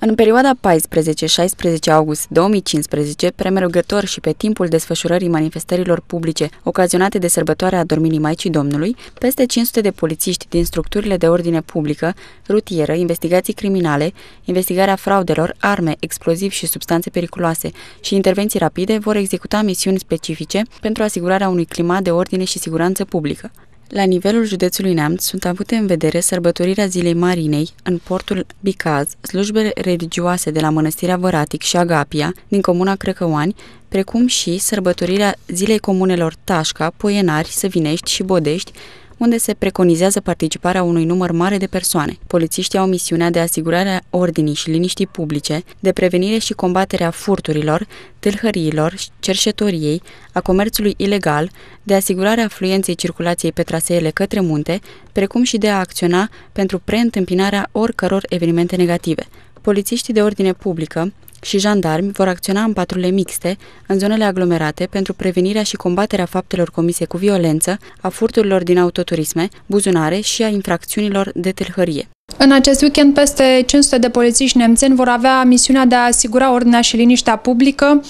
În perioada 14-16 august 2015, premergător și pe timpul desfășurării manifestărilor publice ocazionate de sărbătoarea Dorminii Maicii Domnului, peste 500 de polițiști din structurile de ordine publică, rutieră, investigații criminale, investigarea fraudelor, arme, explozivi și substanțe periculoase și intervenții rapide vor executa misiuni specifice pentru asigurarea unui climat de ordine și siguranță publică. La nivelul județului Neamț sunt avute în vedere sărbătorirea Zilei Marinei în portul Bicaz, slujbe religioase de la Mănăstirea Văratic și Agapia din comuna Crăcăoani, precum și sărbătorirea Zilei Comunelor Tașca, Poienari, Săvinești și Bodești, unde se preconizează participarea unui număr mare de persoane. Polițiștii au misiunea de asigurare a ordinii și liniștii publice, de prevenire și combaterea furturilor, tâlhăriilor, cerșetoriei, a comerțului ilegal, de asigurare a fluenței circulației pe traseele către munte, precum și de a acționa pentru preîntâmpinarea oricăror evenimente negative. Polițiștii de ordine publică și jandarmi vor acționa în patrule mixte în zonele aglomerate pentru prevenirea și combaterea faptelor comise cu violență, a furturilor din autoturisme, buzunare și a infracțiunilor de telhărie. În acest weekend, peste 500 de polițiști nemțeni vor avea misiunea de a asigura ordinea și liniștea publică,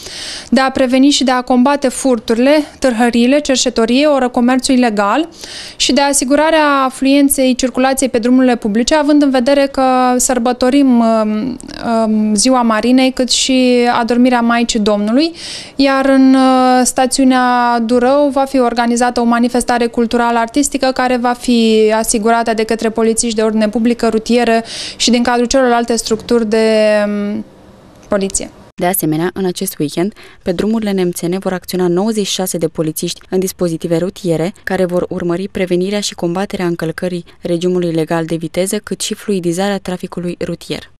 de a preveni și de a combate furturile, târhările, cerșetorie, oră comerțul ilegal și de asigurarea afluenței circulației pe drumurile publice, având în vedere că sărbătorim um, um Ziua Marinei, cât și adormirea Maicii Domnului, iar în uh, stațiunea Durău va fi organizată o manifestare cultural-artistică care va fi asigurată de către polițiști de ordine publică rutieră și din cadrul celorlalte structuri de mm, poliție. De asemenea, în acest weekend, pe drumurile nemțene vor acționa 96 de polițiști în dispozitive rutiere, care vor urmări prevenirea și combaterea încălcării regimului legal de viteză, cât și fluidizarea traficului rutier.